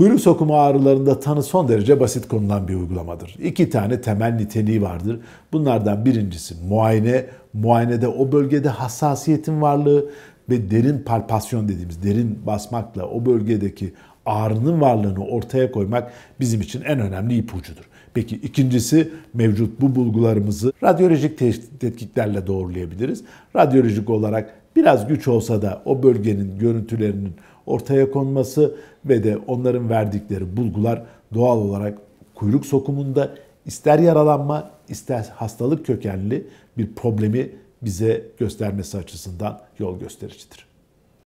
Kuyruk sokumu ağrılarında tanı son derece basit konulan bir uygulamadır. İki tane temel niteliği vardır. Bunlardan birincisi muayene. Muayenede o bölgede hassasiyetin varlığı ve derin palpasyon dediğimiz derin basmakla o bölgedeki ağrının varlığını ortaya koymak bizim için en önemli ipucudur. Peki ikincisi mevcut bu bulgularımızı radyolojik tetkiklerle doğrulayabiliriz. Radyolojik olarak biraz güç olsa da o bölgenin görüntülerinin ortaya konması ve de onların verdikleri bulgular doğal olarak kuyruk sokumunda ister yaralanma ister hastalık kökenli bir problemi bize göstermesi açısından yol göstericidir.